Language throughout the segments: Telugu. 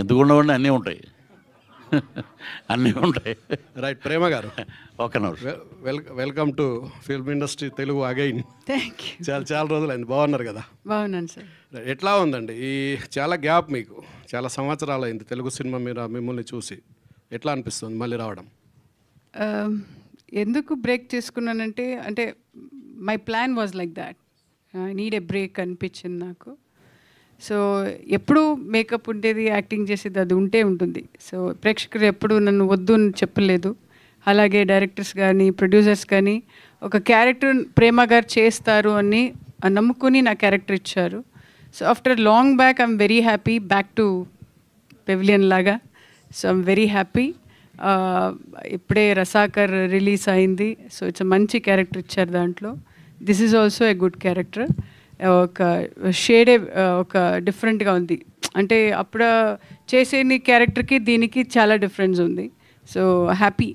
ఎందుకు ఉండవండి అన్నీ ఉంటాయి అన్నీ ఉంటాయి right Prema garu okay well welcome to film industry Telugu again చాలా చాలా రోజులు అయింది బాగున్నారు కదా బాగున్నాను సార్ ఎట్లా ఉందండి ఈ చాలా గ్యాప్ మీకు చాలా సంవత్సరాలు అయింది తెలుగు సినిమా మీరు మిమ్మల్ని చూసి ఎట్లా అనిపిస్తుంది మళ్ళీ రావడం um, ఎందుకు బ్రేక్ చేసుకున్నానంటే అంటే my plan was like that need a break అనిపించింది నాకు సో ఎప్పుడు మేకప్ ఉండేది యాక్టింగ్ చేసేది అది ఉంటే ఉంటుంది సో ప్రేక్షకులు ఎప్పుడు నన్ను వద్దు అని చెప్పలేదు అలాగే డైరెక్టర్స్ కానీ ప్రొడ్యూసర్స్ కానీ ఒక క్యారెక్టర్ ప్రేమ గారు చేస్తారు అని నమ్ముకుని నా క్యారెక్టర్ ఇచ్చారు so after long back I'm very happy back to pavilion లాగా సో ఐమ్ వెరీ హ్యాపీ ఇప్పుడే రసాకర్ రిలీజ్ అయింది సో ఇట్స్ మంచి క్యారెక్టర్ ఇచ్చారు దాంట్లో this is also a good character ఒక షేడే ఒక డిఫరెంట్గా ఉంది అంటే అప్పుడు చేసే నీ క్యారెక్టర్కి దీనికి చాలా డిఫరెన్స్ ఉంది సో హ్యాపీ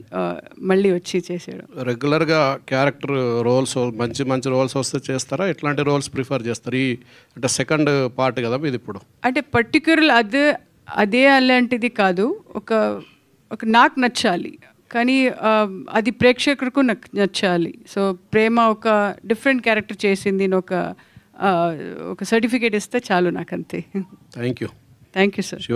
మళ్ళీ వచ్చి చేసాడు రెగ్యులర్గా క్యారెక్టర్ రోల్స్ మంచి మంచి రోల్స్ వస్తే చేస్తారా ఎట్లాంటి రోల్స్ ప్రిఫర్ చేస్తారు ఈ అంటే సెకండ్ పార్ట్ కదా ఇది ఇప్పుడు అంటే పర్టిక్యులర్ అదే అదే అలాంటిది కాదు ఒక ఒక నాకు నచ్చాలి కానీ అది ప్రేక్షకులకు నచ్చాలి సో ప్రేమ ఒక డిఫరెంట్ క్యారెక్టర్ చేసింది ఒక ఒక సర్టిఫికేట్ ఇస్తే చాలు నాకు అంతే thank you thank you sir